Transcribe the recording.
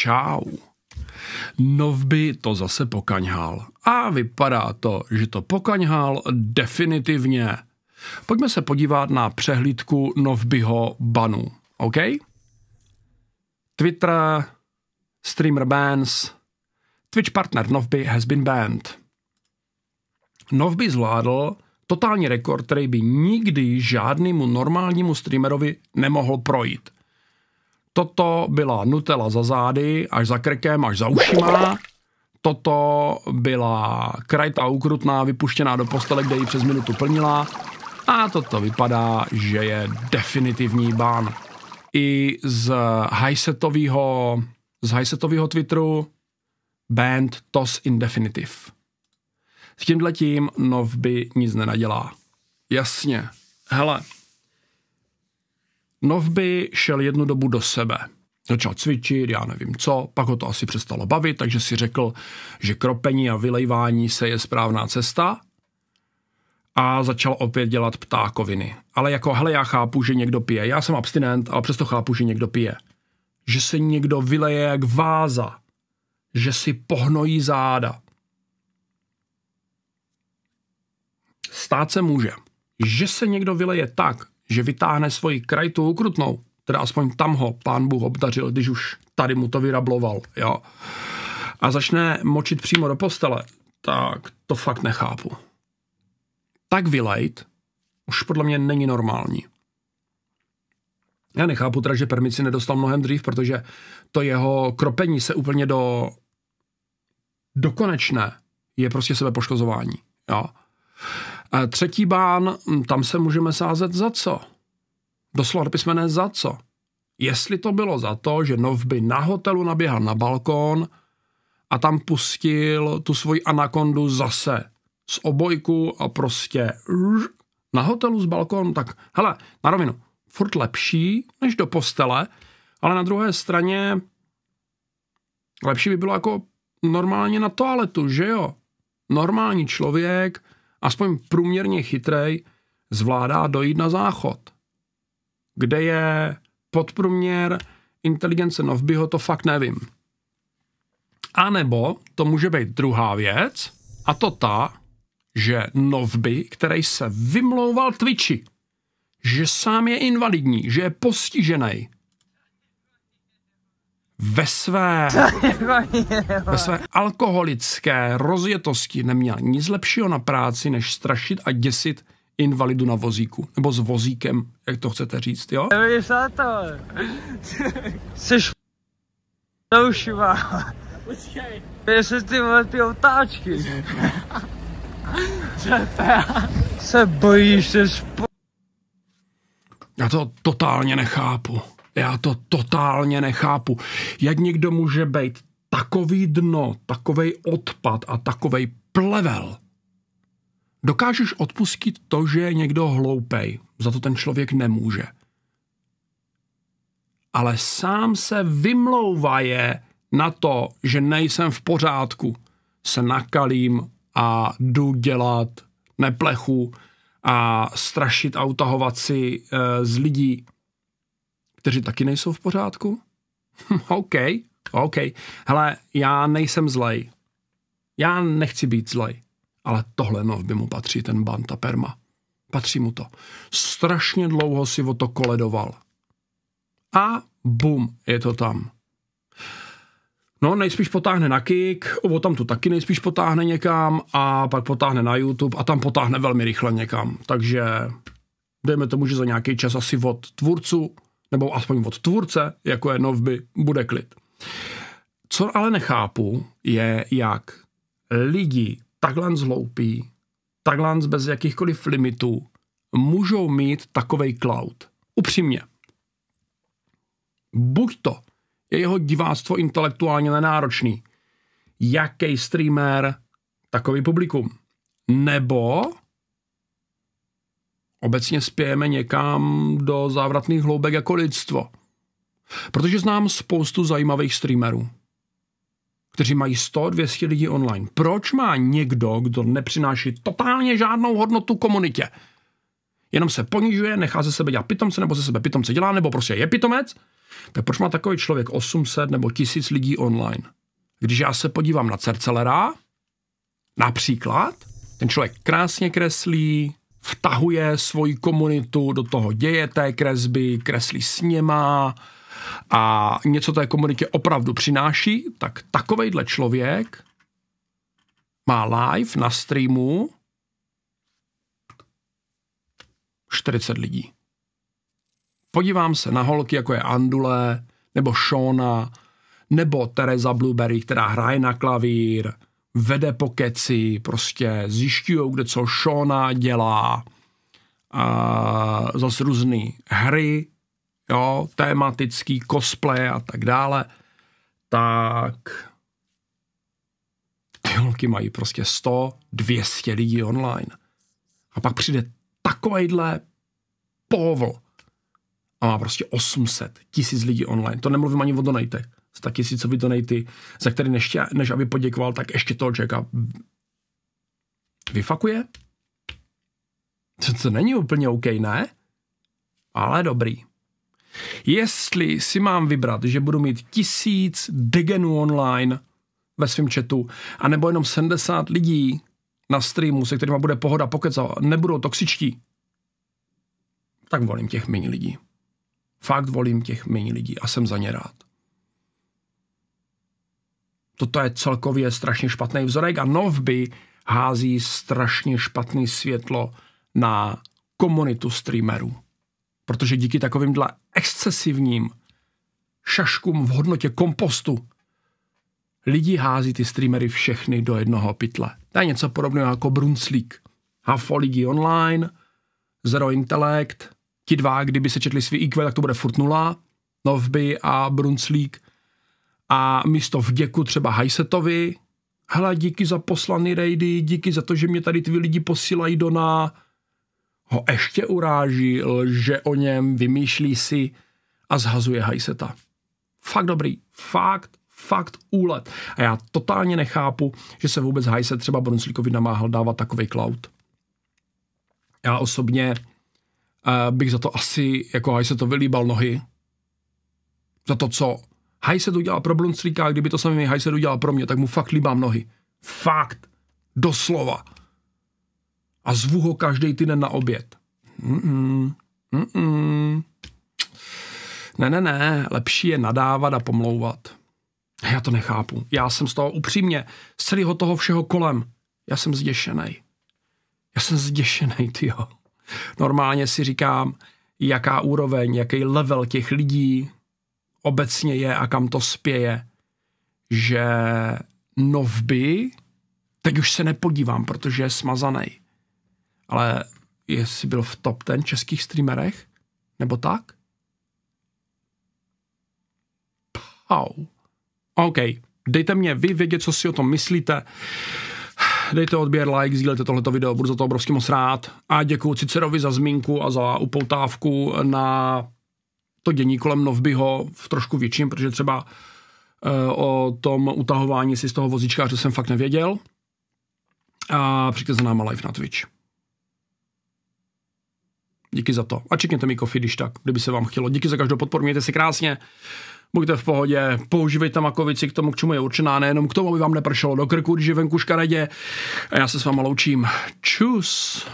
čau. Novby to zase pokaňhal. A vypadá to, že to pokaňhal definitivně. Pojďme se podívat na přehlídku Novbyho banu. OK? Twitter, streamer bans, Twitch partner Novby has been banned. Novby zvládl totální rekord, který by nikdy žádnému normálnímu streamerovi nemohl projít – Toto byla Nutella za zády, až za krkem, až za ušima. Toto byla krajta ukrutná, vypuštěná do postele, kde ji přes minutu plnila. A toto vypadá, že je definitivní bán. I z Highsetového z Highsetového Twitteru band Toss Indefinitive. S tímhletím Nov by nic nenadělá. Jasně. Hele, Novby šel jednu dobu do sebe. Začal cvičit, já nevím co, pak ho to asi přestalo bavit, takže si řekl, že kropení a vylejvání se je správná cesta a začal opět dělat ptákoviny. Ale jako, hele, já chápu, že někdo pije. Já jsem abstinent, ale přesto chápu, že někdo pije. Že se někdo vyleje jak váza. Že si pohnojí záda. Stát se může. Že se někdo vyleje tak, že vytáhne svoji krajtu ukrutnou, teda aspoň tam ho pán Bůh obdařil, když už tady mu to vyrabloval, jo, a začne močit přímo do postele, tak to fakt nechápu. Tak vylejt už podle mě není normální. Já nechápu teda, že permici nedostal mnohem dřív, protože to jeho kropení se úplně do dokonečné je prostě sebepoškozování. Jo. Třetí bán, hm, tam se můžeme sázet za co? Doslova písmené za co? Jestli to bylo za to, že Novby na hotelu naběhal na balkón a tam pustil tu svoji anakondu zase z obojku a prostě na hotelu z balkónu, tak hele, na rovinu, furt lepší než do postele, ale na druhé straně lepší by bylo jako normálně na toaletu, že jo? Normální člověk aspoň průměrně chytrej, zvládá dojít na záchod, kde je podprůměr inteligence, novbyho to fakt nevím. A nebo to může být druhá věc, a to ta, že Novby, který se vymlouval Twitchi, že sám je invalidní, že je postižený, ve své, ve své alkoholické rozjetosti neměla nic lepšího na práci, než strašit a děsit invalidu na vozíku. Nebo s vozíkem, jak to chcete říct, jo? to. Jsi Počkej. ty ty otáčky. Se bojíš, se sp... Já to totálně nechápu. Já to totálně nechápu. Jak někdo může být takový dno, takový odpad a takový plevel? Dokážeš odpustit to, že je někdo hloupej. Za to ten člověk nemůže. Ale sám se vymlouvá je na to, že nejsem v pořádku. Se nakalím a jdu dělat neplechu a strašit a utahovat si e, z lidí kteří taky nejsou v pořádku? Hm, OK, OK. Hele, já nejsem zlej. Já nechci být zlej. Ale tohle nov by mu patří ten Banta Perma. Patří mu to. Strašně dlouho si o to koledoval. A bum, je to tam. No, nejspíš potáhne na kick, o tam tu taky nejspíš potáhne někam a pak potáhne na YouTube a tam potáhne velmi rychle někam. Takže dejme tomu, že za nějaký čas asi od tvůrců nebo aspoň od tvůrce, jako je novby, bude klid. Co ale nechápu, je, jak lidi takhle zloupí, takhle bez jakýchkoliv limitů, můžou mít takový cloud. Upřímně. Buď to je jeho diváctvo intelektuálně nenáročný, jaký streamer, takový publikum. Nebo Obecně spějeme někam do závratných hloubek jako lidstvo. Protože znám spoustu zajímavých streamerů, kteří mají 100-200 lidí online. Proč má někdo, kdo nepřináší totálně žádnou hodnotu komunitě, jenom se ponižuje, nechá ze sebe dělat pitomce, nebo ze sebe pitomce dělá, nebo prostě je pitomec, tak proč má takový člověk 800 nebo 1000 lidí online? Když já se podívám na Cercelera, například, ten člověk krásně kreslí, vtahuje svoji komunitu do toho děje té kresby, kreslí s něma a něco té komunitě opravdu přináší, tak takovejhle člověk má live na streamu 40 lidí. Podívám se na holky, jako je Andule, nebo Shona, nebo Teresa Blueberry, která hraje na klavír, vede po keci, prostě zjišťují, kde co Shona dělá, a zase různé hry, jo, tématický cosplay a tak dále, tak ty holky mají prostě 100, 200 lidí online. A pak přijde takovýhle povl a má prostě 800, tisíc lidí online. To nemluvím ani o donatech. 100 tisícový donaty, za který než, než aby poděkoval, tak ještě toho člověka vyfakuje. To, to není úplně OK, ne? Ale dobrý. Jestli si mám vybrat, že budu mít tisíc degenů online ve svém chatu, anebo jenom 70 lidí na streamu, se kterými bude pohoda pokecat, nebudou toxičtí, tak volím těch méně lidí. Fakt volím těch méně lidí a jsem za ně rád toto je celkově strašně špatný vzorek a novby hází strašně špatný světlo na komunitu streamerů. Protože díky takovým excesivním šaškům v hodnotě kompostu lidi hází ty streamery všechny do jednoho pytle. To je něco podobného jako Brunslík. Hafo Ligi Online, Zero Intellect, ti dva, kdyby se četli svý IQ, tak to bude furt nula, Novby a Brunslík – a místo vděku třeba Hajsetovi, hele, díky za poslany rejdy, díky za to, že mě tady ty lidi posílají do ná, ho ještě uráží, že o něm, vymýšlí si a zhazuje Hajseta. Fakt dobrý, fakt, fakt úlet. A já totálně nechápu, že se vůbec Hajset třeba Brunslíkovi namáhal dávat takový cloud. Já osobně uh, bych za to asi, jako to vylíbal nohy, za to, co Hajse to pro pro a kdyby to samý Hajse udělal pro mě, tak mu fakt líbám nohy. Fakt. Doslova. A zvu ho každý týden na oběd. Mm-mm. Mm-mm. Ne, ne, ne, lepší je nadávat a pomlouvat. Já to nechápu. Já jsem z toho upřímně, z celého toho všeho kolem, já jsem zděšený. Já jsem zděšený, tyjo. Normálně si říkám, jaká úroveň, jaký level těch lidí, obecně je a kam to spěje, že novby, teď už se nepodívám, protože je smazaný, ale jestli byl v top ten českých streamerech, nebo tak? Pau. OK, dejte mě vy vědět, co si o tom myslíte. Dejte odběr, like, sdílejte tohleto video, budu za to obrovský moc rád. A děkuji Cicerovi za zmínku a za upoutávku na to dění kolem Novbyho v trošku větším, protože třeba eh, o tom utahování si z toho vozíčka že jsem fakt nevěděl. A přijďte za náma live na Twitch. Díky za to. A čekněte mi kofi, když tak, kdyby se vám chtělo. Díky za každou podporu, mějte se krásně, buďte v pohodě, používejte makovici k tomu, k čemu je určená, nejenom k tomu, aby vám nepršelo do krku, když je venku škaredě. A já se s váma loučím. Čus.